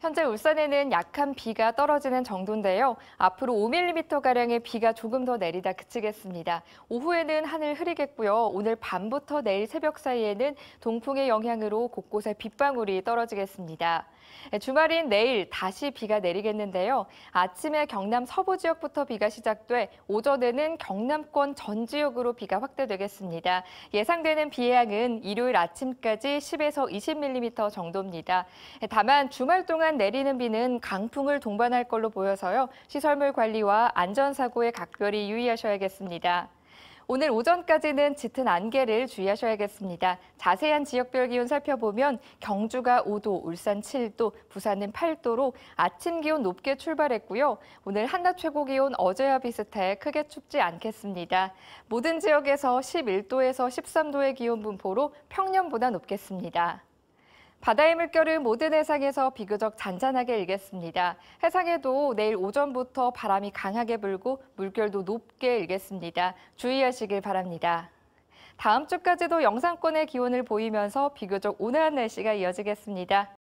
현재 울산에는 약한 비가 떨어지는 정도인데요. 앞으로 5mm가량의 비가 조금 더 내리다 그치겠습니다. 오후에는 하늘 흐리겠고요. 오늘 밤부터 내일 새벽 사이에는 동풍의 영향으로 곳곳에 빗방울이 떨어지겠습니다. 네, 주말인 내일 다시 비가 내리겠는데요. 아침에 경남 서부 지역부터 비가 시작돼 오전에는 경남권 전 지역으로 비가 확대되겠습니다. 예상되는 비의 양은 일요일 아침까지 10에서 20mm 정도입니다. 네, 다만 주말 동안 동안 내리는 비는 강풍을 동반할 걸로 보여서요. 시설물 관리와 안전사고에 각별히 유의하셔야겠습니다. 오늘 오전까지는 짙은 안개를 주의하셔야겠습니다. 자세한 지역별 기온 살펴보면 경주가 5도, 울산 7도, 부산은 8도로 아침 기온 높게 출발했고요. 오늘 한낮 최고 기온 어제와 비슷해 크게 춥지 않겠습니다. 모든 지역에서 11도에서 13도의 기온 분포로 평년보다 높겠습니다. 바다의 물결은 모든 해상에서 비교적 잔잔하게 일겠습니다. 해상에도 내일 오전부터 바람이 강하게 불고 물결도 높게 일겠습니다. 주의하시길 바랍니다. 다음 주까지도 영상권의 기온을 보이면서 비교적 온화한 날씨가 이어지겠습니다.